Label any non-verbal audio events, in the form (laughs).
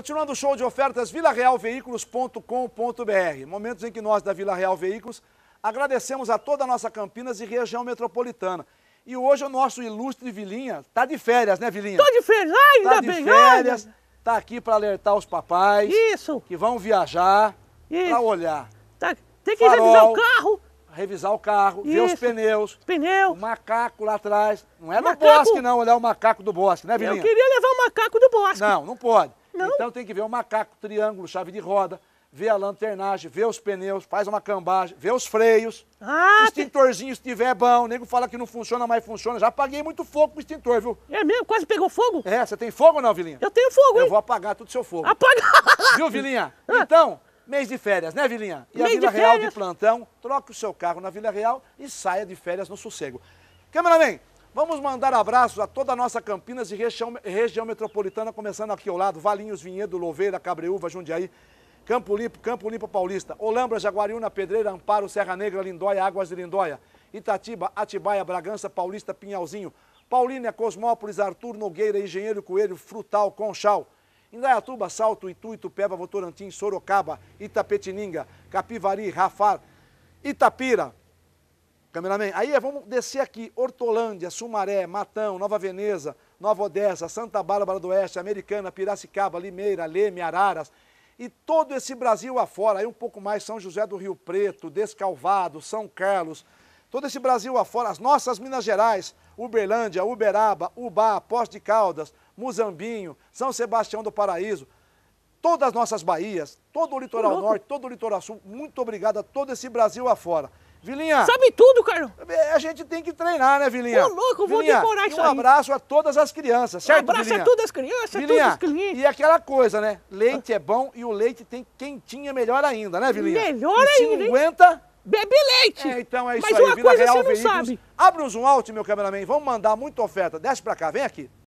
Continuando o show de ofertas, vilarealveículos.com.br. Momentos em que nós da Vila Real Veículos agradecemos a toda a nossa Campinas e região metropolitana. E hoje o nosso ilustre Vilinha está de férias, né, Vilinha? Estou de férias, tá ainda tá de bem, férias, está Tá aqui para alertar os papais. Isso. Que vão viajar para olhar. Tá. Tem que Farol, revisar o carro. Revisar o carro, Isso. ver os pneus. Pneu. O macaco lá atrás. Não é no bosque, não, olhar é o macaco do bosque, né, Vilinha? Eu queria levar o macaco do bosque. Não, não pode. Não. Então tem que ver o macaco, triângulo, chave de roda, ver a lanternagem, ver os pneus, faz uma cambagem, ver os freios. Ah, extintorzinho, se tiver é bom. O nego fala que não funciona, mas funciona. Já apaguei muito fogo pro extintor, viu? É mesmo? Quase pegou fogo? É, você tem fogo ou não, Vilinha? Eu tenho fogo, Eu hein? vou apagar todo o seu fogo. Apaga! (laughs) Viu, Vilinha? Ah. Então, mês de férias, né, Vilinha? E mês a Vila de Real de plantão, troque o seu carro na Vila Real e saia de férias no sossego. Cameraman, Vamos mandar abraços a toda a nossa Campinas e região, região metropolitana, começando aqui ao lado, Valinhos, Vinhedo, Louveira, Cabreúva, Jundiaí, Campo Limpo, Campo Limpo Paulista, Olambra, Jaguariúna, Pedreira, Amparo, Serra Negra, Lindóia, Águas de Lindóia, Itatiba, Atibaia, Bragança, Paulista, Pinhalzinho, Paulínia, Cosmópolis, Arthur, Nogueira, Engenheiro, Coelho, Frutal, Conchal, Indaiatuba, Salto, Itu, Itupeva, Votorantim, Sorocaba, Itapetininga, Capivari, Rafar, Itapira, Cameraman, aí é, vamos descer aqui, Hortolândia, Sumaré, Matão, Nova Veneza, Nova Odessa, Santa Bárbara do Oeste, Americana, Piracicaba, Limeira, Leme, Araras e todo esse Brasil afora, aí um pouco mais São José do Rio Preto, Descalvado, São Carlos, todo esse Brasil afora, as nossas Minas Gerais, Uberlândia, Uberaba, Ubá, Poço de Caldas, Muzambinho, São Sebastião do Paraíso, todas as nossas Bahias, todo o litoral norte, todo o litoral sul, muito obrigado a todo esse Brasil afora. Vilinha. Sabe tudo, Carlão. A gente tem que treinar, né, Vilinha? Ô, louco, vou Vilinha, decorar isso um aí. Um abraço a todas as crianças, certo, Um abraço Vilinha? a todas as crianças, Vilinha, todos os clientes. E aquela coisa, né? Leite é bom e o leite tem quentinha melhor ainda, né, Vilinha? Melhor e ainda, 50... Hein? Bebe leite! É, então é isso Mas aí, uma Vila coisa Real você não Veículos. sabe. Abre um zoom out, meu cameraman, vamos mandar muita oferta. Desce pra cá, vem aqui.